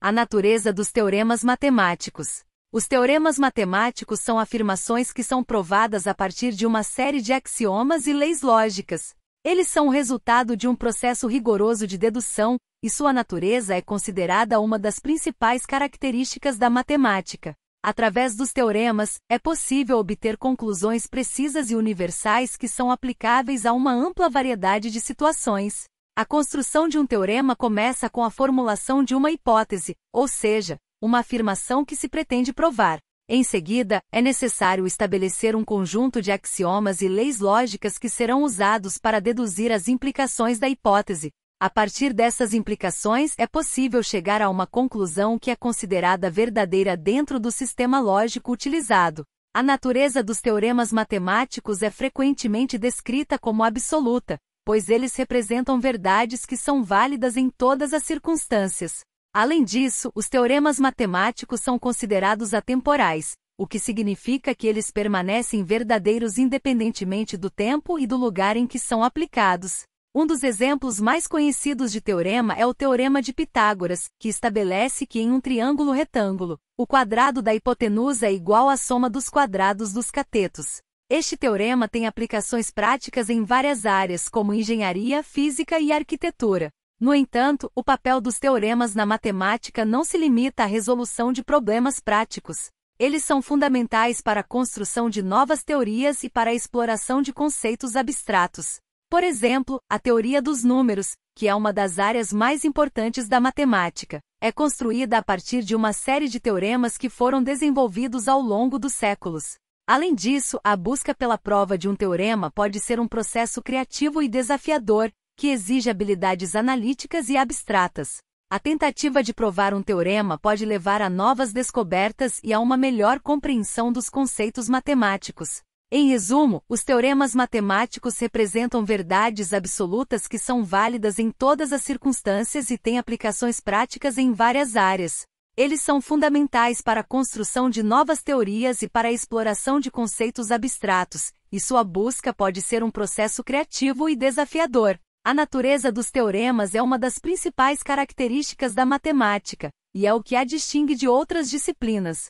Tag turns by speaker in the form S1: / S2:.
S1: A natureza dos teoremas matemáticos. Os teoremas matemáticos são afirmações que são provadas a partir de uma série de axiomas e leis lógicas. Eles são o resultado de um processo rigoroso de dedução, e sua natureza é considerada uma das principais características da matemática. Através dos teoremas, é possível obter conclusões precisas e universais que são aplicáveis a uma ampla variedade de situações. A construção de um teorema começa com a formulação de uma hipótese, ou seja, uma afirmação que se pretende provar. Em seguida, é necessário estabelecer um conjunto de axiomas e leis lógicas que serão usados para deduzir as implicações da hipótese. A partir dessas implicações, é possível chegar a uma conclusão que é considerada verdadeira dentro do sistema lógico utilizado. A natureza dos teoremas matemáticos é frequentemente descrita como absoluta, pois eles representam verdades que são válidas em todas as circunstâncias. Além disso, os teoremas matemáticos são considerados atemporais, o que significa que eles permanecem verdadeiros independentemente do tempo e do lugar em que são aplicados. Um dos exemplos mais conhecidos de teorema é o Teorema de Pitágoras, que estabelece que em um triângulo retângulo, o quadrado da hipotenusa é igual à soma dos quadrados dos catetos. Este teorema tem aplicações práticas em várias áreas, como engenharia, física e arquitetura. No entanto, o papel dos teoremas na matemática não se limita à resolução de problemas práticos. Eles são fundamentais para a construção de novas teorias e para a exploração de conceitos abstratos. Por exemplo, a teoria dos números, que é uma das áreas mais importantes da matemática, é construída a partir de uma série de teoremas que foram desenvolvidos ao longo dos séculos. Além disso, a busca pela prova de um teorema pode ser um processo criativo e desafiador, que exige habilidades analíticas e abstratas. A tentativa de provar um teorema pode levar a novas descobertas e a uma melhor compreensão dos conceitos matemáticos. Em resumo, os teoremas matemáticos representam verdades absolutas que são válidas em todas as circunstâncias e têm aplicações práticas em várias áreas. Eles são fundamentais para a construção de novas teorias e para a exploração de conceitos abstratos, e sua busca pode ser um processo criativo e desafiador. A natureza dos teoremas é uma das principais características da matemática, e é o que a distingue de outras disciplinas.